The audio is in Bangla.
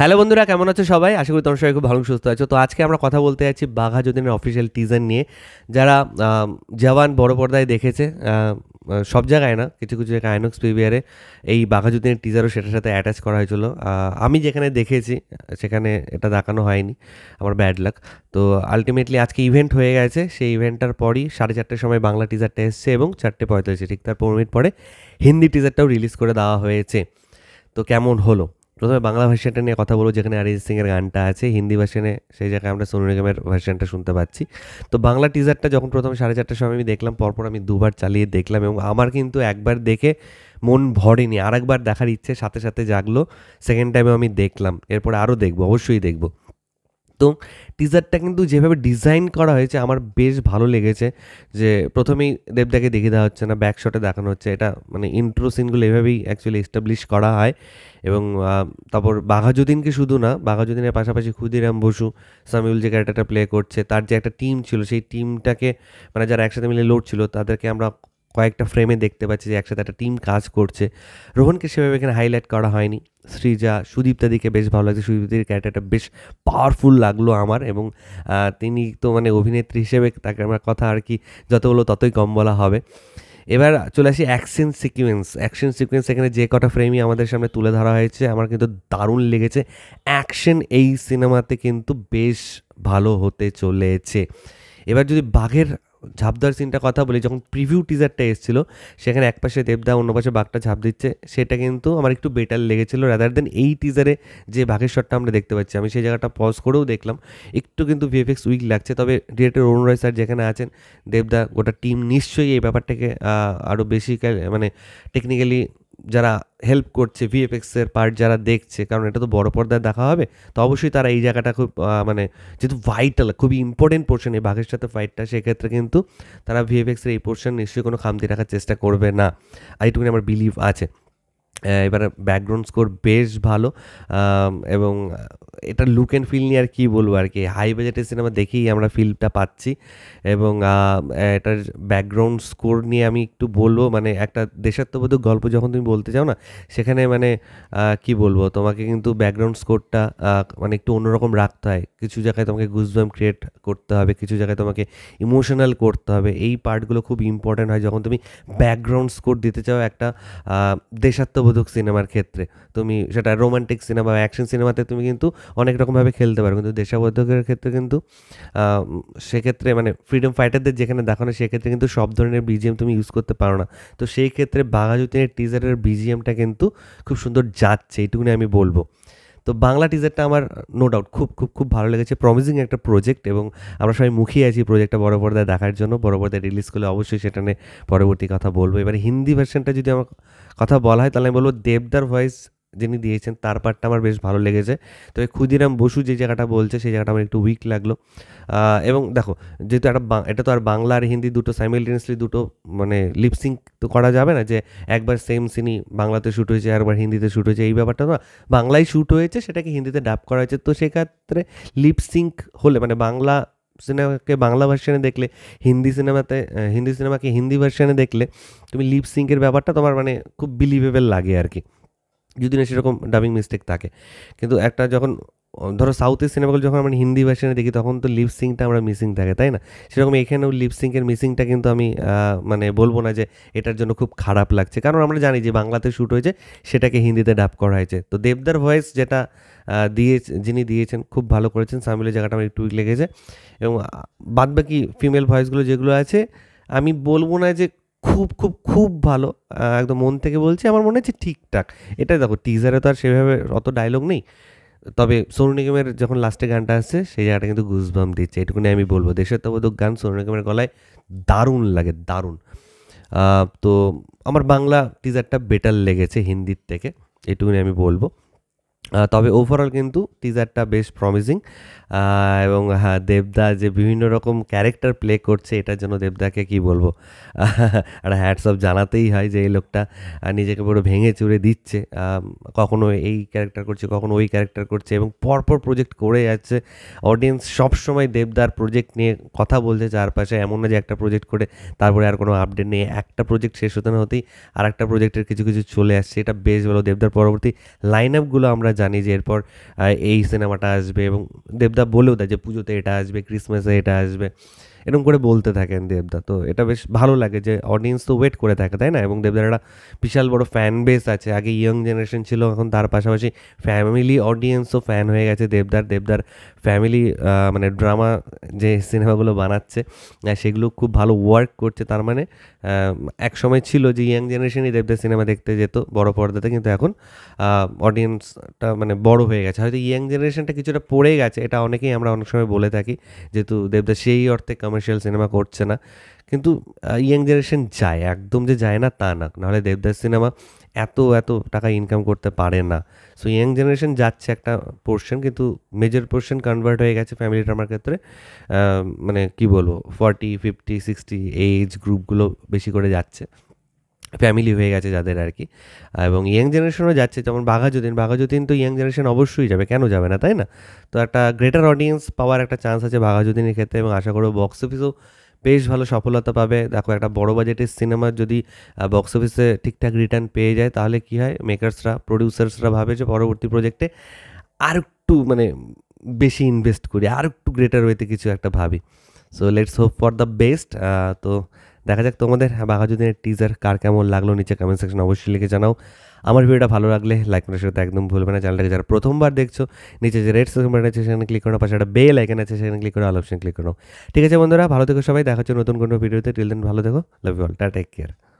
হ্যালো বন্ধুরা কেমন আছো সবাই আশা করি তোমার সবাই খুব ভালো সুস্থ আছো তো আজকে আমরা কথা বলতে যাচ্ছি বাঘা যতীনের অফিসিয়াল টিজার নিয়ে যারা জওয়ান বড় পর্দায় দেখেছে সব জায়গায় না কিছু কিছু জায়গায় আইনক্স প্রিভিয়ারে এই বাঘা টিজারও সেটার সাথে অ্যাটাচ করা হয়েছিল আমি যেখানে দেখেছি সেখানে এটা দেখানো হয়নি আমার ব্যাড লাক তো আলটিমেটলি আজকে ইভেন্ট হয়ে গেছে সেই ইভেন্টটার পরই সাড়ে চারটের সময় বাংলা টিজারটা এসছে এবং চারটে পঁয়তাল্লিশে ঠিক তার পনেরো মিনিট পরে হিন্দি টিজারটাও রিলিজ করে দেওয়া হয়েছে তো কেমন হলো প্রথমে বাংলা ভার্সানটা নিয়ে কথা বলবো যেখানে অরিজিৎ সিংয়ের গানটা আছে হিন্দি ভার্সানে সেই জায়গায় আমরা সোনু নিগমের ভার্সানটা শুনতে পাচ্ছি তো বাংলা টিজারটা যখন প্রথম সাড়ে চারটার সময় আমি দেখলাম পরপর আমি দুবার চালিয়ে দেখলাম এবং আমার কিন্তু একবার দেখে মন ভরেনি আর একবার দেখার ইচ্ছে সাথে সাথে জাগলো সেকেন্ড টাইমে আমি দেখলাম এরপর আরও দেখবো অবশ্যই দেখবো তো টিজারটা কিন্তু যেভাবে ডিজাইন করা হয়েছে আমার বেশ ভালো লেগেছে যে প্রথমেই দেবদাকে দেখে দেওয়া হচ্ছে না ব্যাকশটে দেখানো হচ্ছে এটা মানে ইন্ট্রো সিনগুলো এভাবেই অ্যাকচুয়ালি এস্টাবলিশ করা হয় এবং তারপর বাঘাজুদ্দিনকে শুধু না বাঘাজুদ্দিনের পাশাপাশি ক্ষুদিরাম বসু সামিউল যে ক্যারেক্টারটা প্লে করছে তার যে একটা টিম ছিল সেই টিমটাকে মানে যারা একসাথে মিলে লড়ছিল তাদেরকে আমরা কয়েকটা ফ্রেমে দেখতে পাচ্ছি যে একসাথে একটা টিম কাজ করছে রোহনকে সেভাবে এখানে হাইলাইট করা হয়নি শ্রীজা সুদীপ্তাদিকে বেশ ভালো লাগছে সুদীপ্তাদির ক্যারেক্টারটা বেশ পাওয়ারফুল লাগলো আমার এবং তিনি তো মানে অভিনেত্রী হিসেবে তাকে আমার কথা আর কি যত বলো ততই কম বলা হবে এবার চলে আসি অ্যাকশন সিকুয়েন্স অ্যাকশন সিকুয়েন্স এখানে যে কটা ফ্রেমই আমাদের সামনে তুলে ধরা হয়েছে আমার কিন্তু দারুণ লেগেছে অ্যাকশন এই সিনেমাতে কিন্তু বেশ ভালো হতে চলেছে এবার যদি বাঘের ঝাপদার সিনটা কথা বলি যখন প্রিভিউ টিজারটা এসেছিল সেখানে এক পাশে দেবদা অন্য পাশে বাঘটা ঝাঁপ দিচ্ছে সেটা কিন্তু আমার একটু বেটার লেগেছিল রাদার দেন এই টিজারে যে বাঘের শটটা আমরা দেখতে পাচ্ছি আমি সেই জায়গাটা পজ করেও দেখলাম একটু কিন্তু ভিএফএক্স উইক লাগছে তবে ডিরেক্টর অরুণ রায় স্যার যেখানে আছেন দেবদা গোটা টিম নিশ্চয়ই এই ব্যাপারটাকে আরও বেশি মানে টেকনিক্যালি যারা হেল্প করছে ভিএফএক্সের পার্ট যারা দেখছে কারণ এটা তো বড় পর্দায় দেখা হবে তো অবশ্যই তারা এই জায়গাটা খুব মানে যেহেতু ভাইটাল খুবই ইম্পর্টেন্ট পোর্শন এই বাঘের সাথে ফাইটটা সেক্ষেত্রে কিন্তু তারা ভিএফএক্সের এই পোর্শন নিশ্চয়ই কোনো খামতি রাখার চেষ্টা করবে না এইটুকুনি আমার বিলিভ আছে এবার ব্যাকগ্রাউন্ড স্কোর বেশ ভালো এবং এটা লুক অ্যান্ড ফিল নিয়ে আর কি বলবো আর কি হাই বাজেটের সিনেমা দেখেই আমরা ফিলটা পাচ্ছি এবং এটার ব্যাকগ্রাউন্ড স্কোর নিয়ে আমি একটু বলবো মানে একটা দেশাত্মবোধক গল্প যখন তুমি বলতে চাও না সেখানে মানে কি বলবো তোমাকে কিন্তু ব্যাকগ্রাউন্ড স্কোরটা মানে একটু অন্যরকম রাখতে হয় কিছু জায়গায় তোমাকে গুজবাম ক্রিয়েট করতে হবে কিছু জায়গায় তোমাকে ইমোশনাল করতে হবে এই পার্টগুলো খুব ইম্পর্ট্যান্ট হয় যখন তুমি ব্যাকগ্রাউন্ড স্কোর দিতে চাও একটা দেশাত্ম আত্মবোধক সিনেমার ক্ষেত্রে তুমি সেটা রোমান্টিক সিনেমা বা অ্যাকশন সিনেমাতে তুমি কিন্তু অনেক রকমভাবে খেলতে পারো কিন্তু দেশাবোধকের ক্ষেত্রে কিন্তু সেক্ষেত্রে মানে ফ্রিডম ফাইটারদের যেখানে দেখানো সেক্ষেত্রে কিন্তু সব ধরনের বিজিএম তুমি ইউজ করতে পারো না তো সেই ক্ষেত্রে বাঘাজুতিনের টিজারের বিজিএমটা কিন্তু খুব সুন্দর যাচ্ছে এইটুকুনি আমি বলবো তো বাংলা টিজারটা আমার নো ডাউট খুব খুব খুব ভালো লেগেছে প্রমিজিং একটা প্রজেক্ট এবং আমরা সবাই মুখিয়ে আছি প্রজেক্টটা বড় পর্দায় দেখার জন্য বড় পর্দায় রিলিজ করলে অবশ্যই সেটা নিয়ে পরবর্তী কথা বলবো এবার হিন্দি ভার্সনটা যদি আমার কথা বলা হয় তাহলে আমি বলবো দেবদার ভয়েস যিনি দিয়েছেন তার পার্টটা আমার বেশ ভালো লেগেছে তবে ক্ষুদিরাম বসু যে জায়গাটা বলছে সেই জায়গাটা আমার একটু উইক লাগলো এবং দেখো যেহেতু একটা এটা তো আর বাংলা আর হিন্দি দুটো সাইমেলটেনিয়াসলি দুটো মানে লিপসিং তো করা যাবে না যে একবার সেম সিনই বাংলাতে শ্যুট হয়েছে আরবার হিন্দিতে শ্যুট হয়েছে এই ব্যাপারটা না বাংলায় শ্যুট হয়েছে সেটাকে হিন্দিতে ডাব করা হয়েছে তো সেক্ষেত্রে লিপসিঙ্ক হলে মানে বাংলা সিনেমাকে বাংলা ভার্সানে দেখলে হিন্দি সিনেমাতে হিন্দি সিনেমাকে হিন্দি ভার্সানে দেখলে তুমি লিপসিঙ্কের ব্যাপারটা তোমার মানে খুব বিলিভেবল লাগে আর কি যদি না সেরকম ডাবিং মিস্টেক থাকে কিন্তু একটা যখন ধরো সাউথের সিনেমাগুলো যখন আমরা হিন্দি ভার্সনে দেখি তখন তো লিপসিংটা আমরা মিসিং থাকে তাই না সেরকম এখানেও লিপসিংয়ের মিসিংটা কিন্তু আমি মানে বলবো না যে এটার জন্য খুব খারাপ লাগছে কারণ আমরা জানি যে বাংলাতে শ্যুট হয়েছে সেটাকে হিন্দিতে ডাব করা হয়েছে তো দেবদার ভয়েস যেটা দিয়ে যিনি দিয়েছেন খুব ভালো করেছেন সামিলের জায়গাটা আমার একটু লেগেছে এবং বাদবাকি ফিমেল ভয়েসগুলো যেগুলো আছে আমি বলবো না যে খুব খুব খুব ভালো একদম মন থেকে বলছি আমার মনে হচ্ছে ঠিকঠাক এটাই দেখো টিজারে তো আর সেভাবে অত ডায়লগ নেই তবে সোনু নিগমের যখন লাস্টে গানটা আসছে সেই জায়গাটা কিন্তু গুজবাম দিচ্ছে এটুকুনি আমি বলবো দেশের তবদক গান সোনু নিগমের গলায় দারুণ লাগে দারুণ তো আমার বাংলা টিজারটা বেটার লেগেছে হিন্দির থেকে এটুকুনি আমি বলবো তবে ওভারঅল কিন্তু টিজারটা বেশ প্রমিজিং এবং হ্যাঁ দেবদা যে বিভিন্ন রকম ক্যারেক্টার প্লে করছে এটার জন্য দেবদাকে কি বলবো একটা হ্যাটসঅপ জানাতেই হয় যে এই লোকটা নিজেকে পুরো ভেঙে চুরে দিচ্ছে কখনো এই ক্যারেক্টার করছে কখনো ওই ক্যারেক্টার করছে এবং পরপর প্রজেক্ট করে যাচ্ছে অডিয়েন্স সবসময় দেবদার প্রজেক্ট নিয়ে কথা বলছে চারপাশে এমন না যে একটা প্রজেক্ট করে তারপরে আর কোনো আপডেট নেই একটা প্রজেক্ট শেষ হতে না হতেই আর একটা প্রজেক্টের কিছু কিছু চলে আসছে এটা বেশ ভালো দেবদার পরবর্তী লাইন আপগুলো আমরা জানি যে এরপর এই সিনেমাটা আসবে এবং দেবদা বলেও দেয় যে পুজোতে এটা আসবে ক্রিসমাসে এটা আসবে এরকম করে বলতে থাকেন দেবদা তো এটা বেশ ভালো লাগে যে অডিয়েন্স তো ওয়েট করে থাকে তাই না এবং দেবদার একটা বিশাল বড় ফ্যান বেস আছে আগে ইয়াং জেনারেশন ছিল এখন তার পাশাপাশি ফ্যামিলি অডিয়েন্সও ফ্যান হয়ে গেছে দেবদার দেবদার ফ্যামিলি মানে ড্রামা যে সিনেমাগুলো বানাচ্ছে সেগুলো খুব ভালো ওয়ার্ক করছে তার মানে এক সময় ছিল যে ইয়াং জেনারেশনই দেবদার সিনেমা দেখতে যেত বড় পর্দাতে কিন্তু এখন অডিয়েন্সটা মানে বড় হয়ে গেছে হয়তো ইয়াং জেনারেশনটা কিছুটা পড়ে গেছে এটা অনেকেই আমরা অনেক সময় বলে থাকি যেহেতু দেবদার সেই অর্থে কম কমার্শিয়াল সিনেমা করছে না কিন্তু ইয়াং জেনারেশন যায় একদম যে যায় না তা না নাহলে দেবদাস সিনেমা এত এত টাকা ইনকাম করতে পারে না সো ইয়াং জেনারেশন যাচ্ছে একটা পোর্শন কিন্তু মেজর পোর্শন কনভার্ট হয়ে গেছে ফ্যামিলি ড্রামার ক্ষেত্রে মানে কি বলবো ফর্টি ফিফটি সিক্সটি এজ গ্রুপগুলো বেশি করে যাচ্ছে ফ্যামিলি হয়ে গেছে যাদের আর কি এবং ইয়াং জেনারেশনও যাচ্ছে যেমন বাঘাযতীন বাঘাযতীন তো ইয়াং জেনারেশন অবশ্যই যাবে কেন যাবে না তাই না তো একটা গ্রেটার অডিয়েন্স পাওয়ার একটা চান্স আছে বাঘাযতীনের ক্ষেত্রে এবং আশা করব বক্স অফিসও বেশ ভালো সফলতা পাবে দেখো একটা বড় বাজেটের সিনেমা যদি বক্স অফিসে ঠিকঠাক রিটার্ন পেয়ে যায় তাহলে কি হয় মেকার্সরা প্রডিউসার্সরা ভাবে যে পরবর্তী প্রজেক্টে আর একটু মানে বেশি ইনভেস্ট করি আর একটু গ্রেটার ওয়েতে কিছু একটা ভাবি so let's hope for the best তো দেখা যাক তোমাদের বাঘাজুদিনের টিজার কার কেমন লাগলো নিচে কমেন্ট সেকশন অবশ্যই লিখে জানাও আমার ভিডিওটা ভালো লাগলে লাইক করার সাথে একদম ভুলবে না চ্যানেলটাকে যারা প্রথমবার দেখছো নিচে যে রেড সেকশন আছে সেখানে ক্লিক করো পাশে একটা বেল আইকন আছে সেখানে ক্লিক করো অল অপশন ক্লিক করো ঠিক আছে বন্ধুরা ভালো থেকো সবাই দেখা হচ্ছে নতুন কোনো ভিডিওতে টিল দেন ভালো থেকো লাভ ইউ অল টা টেক কেয়ার